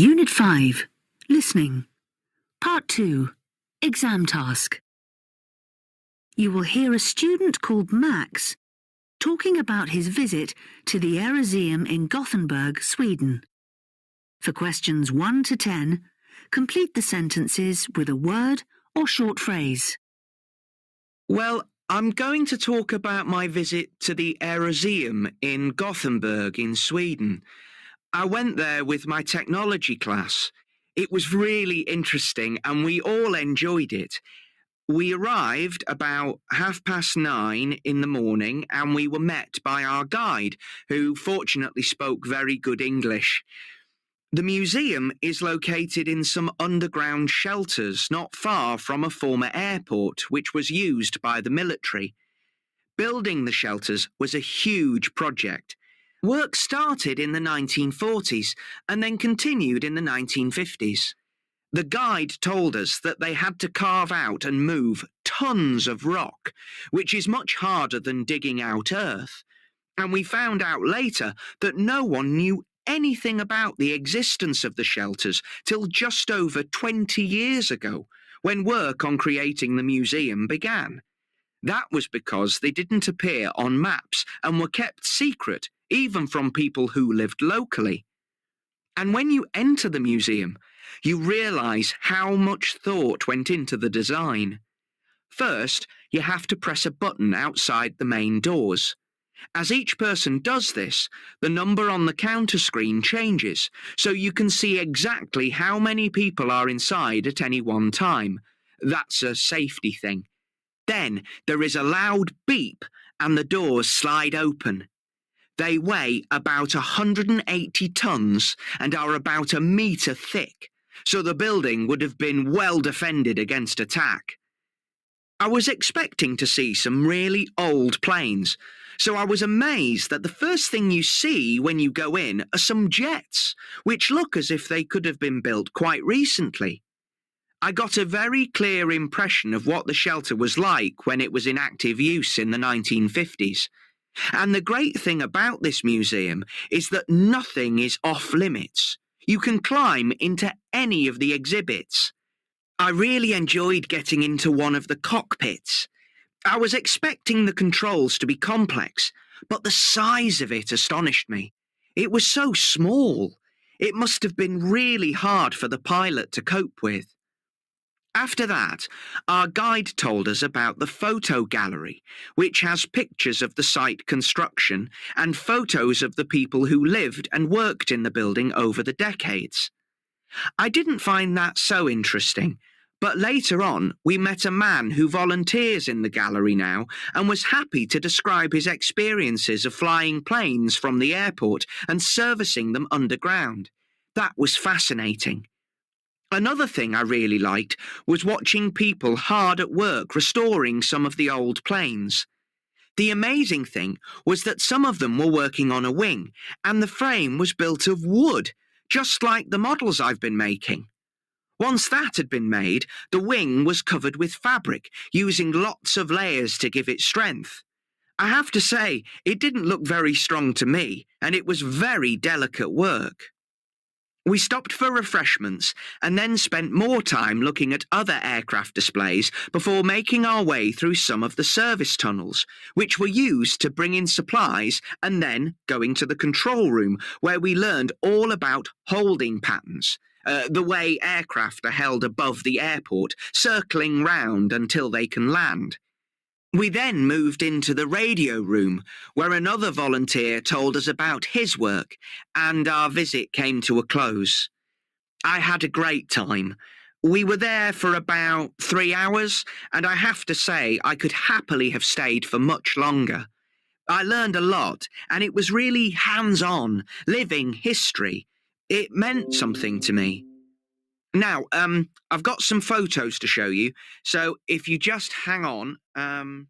Unit 5 Listening Part 2 Exam Task You will hear a student called Max talking about his visit to the Erosium in Gothenburg, Sweden. For questions 1 to 10, complete the sentences with a word or short phrase. Well, I'm going to talk about my visit to the Erosium in Gothenburg in Sweden. I went there with my technology class. It was really interesting and we all enjoyed it. We arrived about half past nine in the morning and we were met by our guide, who fortunately spoke very good English. The museum is located in some underground shelters not far from a former airport which was used by the military. Building the shelters was a huge project. Work started in the 1940s and then continued in the 1950s. The guide told us that they had to carve out and move tons of rock, which is much harder than digging out earth. And we found out later that no one knew anything about the existence of the shelters till just over 20 years ago, when work on creating the museum began. That was because they didn't appear on maps and were kept secret even from people who lived locally. And when you enter the museum, you realise how much thought went into the design. First, you have to press a button outside the main doors. As each person does this, the number on the counter screen changes, so you can see exactly how many people are inside at any one time. That's a safety thing. Then there is a loud beep and the doors slide open. They weigh about 180 tons and are about a metre thick, so the building would have been well defended against attack. I was expecting to see some really old planes, so I was amazed that the first thing you see when you go in are some jets, which look as if they could have been built quite recently. I got a very clear impression of what the shelter was like when it was in active use in the 1950s. And the great thing about this museum is that nothing is off limits. You can climb into any of the exhibits. I really enjoyed getting into one of the cockpits. I was expecting the controls to be complex, but the size of it astonished me. It was so small. It must have been really hard for the pilot to cope with. After that, our guide told us about the photo gallery, which has pictures of the site construction and photos of the people who lived and worked in the building over the decades. I didn't find that so interesting, but later on we met a man who volunteers in the gallery now and was happy to describe his experiences of flying planes from the airport and servicing them underground. That was fascinating. Another thing I really liked was watching people hard at work restoring some of the old planes. The amazing thing was that some of them were working on a wing, and the frame was built of wood, just like the models I've been making. Once that had been made, the wing was covered with fabric, using lots of layers to give it strength. I have to say, it didn't look very strong to me, and it was very delicate work. We stopped for refreshments and then spent more time looking at other aircraft displays before making our way through some of the service tunnels, which were used to bring in supplies and then going to the control room, where we learned all about holding patterns. Uh, the way aircraft are held above the airport, circling round until they can land. We then moved into the radio room, where another volunteer told us about his work, and our visit came to a close. I had a great time. We were there for about three hours, and I have to say I could happily have stayed for much longer. I learned a lot, and it was really hands on, living history. It meant something to me. Now, um, I've got some photos to show you. So if you just hang on, um,